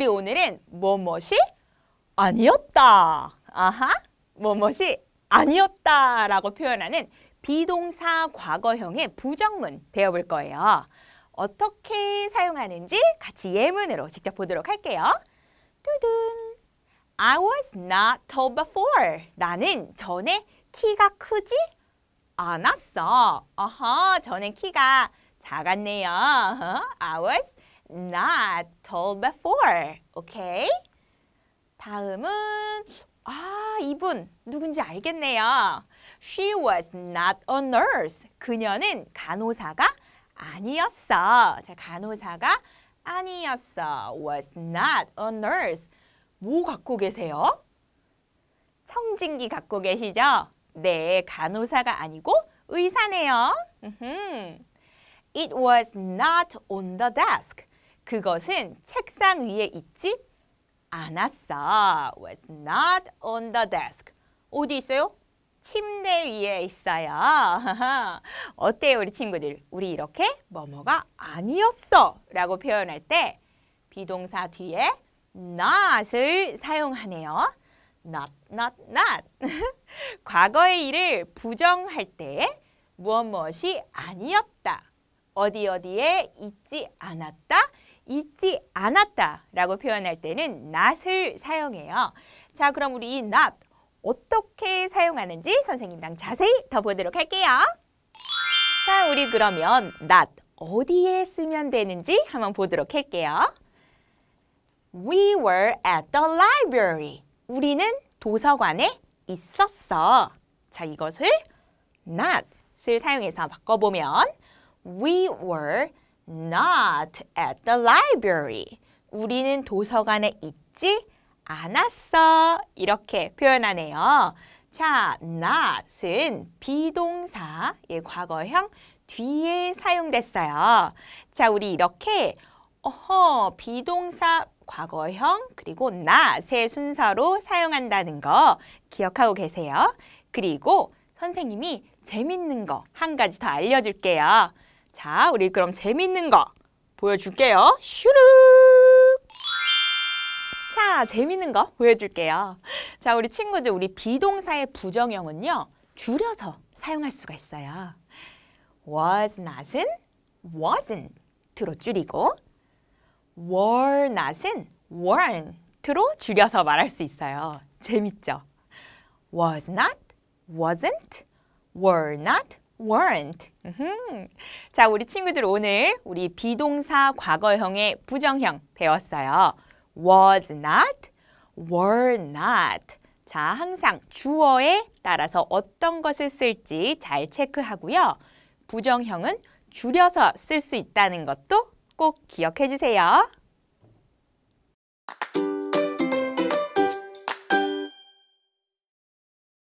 우리 오늘은 무엇이 아니었다. 아하, 뭐뭐이 아니었다 라고 표현하는 비동사 과거형의 부정문 배워볼 거예요. 어떻게 사용하는지 같이 예문으로 직접 보도록 할게요. 뚜둔. I was not tall before. 나는 전에 키가 크지 않았어. 어허, 저는 키가 작았네요. I was not told before. 오케이? 다음은 아, 이분 누군지 알겠네요. She was not a nurse. 그녀는 간호사가 아니었어. 자, 간호사가 아니었어. was not a nurse. 뭐 갖고 계세요? 청진기 갖고 계시죠? 네, 간호사가 아니고 의사네요. It was not on the desk. 그것은 책상 위에 있지 않았어. was not on the desk. 어디 있어요? 침대 위에 있어요. 어때요 우리 친구들? 우리 이렇게 뭐뭐가 아니었어 라고 표현할 때 비동사 뒤에 not을 사용하네요. not, not, not. 과거의 일을 부정할 때 무엇 무엇이 아니었다. 어디 어디에 있지 않았다. 있지 않았다라고 표현할 때는 not을 사용해요. 자, 그럼 우리 이 not 어떻게 사용하는지 선생님이랑 자세히 더 보도록 할게요. 자, 우리 그러면 not 어디에 쓰면 되는지 한번 보도록 할게요. We were at the library. 우리는 도서관에 있었어. 자, 이것을 not을 사용해서 바꿔보면 We were not at the library. 우리는 도서관에 있지 않았어. 이렇게 표현하네요. 자, not은 비동사의 과거형 뒤에 사용됐어요. 자, 우리 이렇게 어허, 비동사 과거형 그리고 not의 순서로 사용한다는 거 기억하고 계세요. 그리고 선생님이 재밌는 거 한 가지 더 알려줄게요. 자, 우리 그럼 재밌는 거 보여줄게요. 슈룩! 자, 재밌는 거 보여줄게요. 자, 우리 친구들, 우리 비동사의 부정형은요. 줄여서 사용할 수가 있어요. was not은 wasn't로 줄이고 were not은 weren't로 줄여서 말할 수 있어요. 재밌죠? was not, wasn't, were not, weren't. 자, 우리 친구들 오늘 우리 비동사 과거형의 부정형 배웠어요. was not, were not. 자, 항상 주어에 따라서 어떤 것을 쓸지 잘 체크하고요. 부정형은 줄여서 쓸 수 있다는 것도 꼭 기억해 주세요.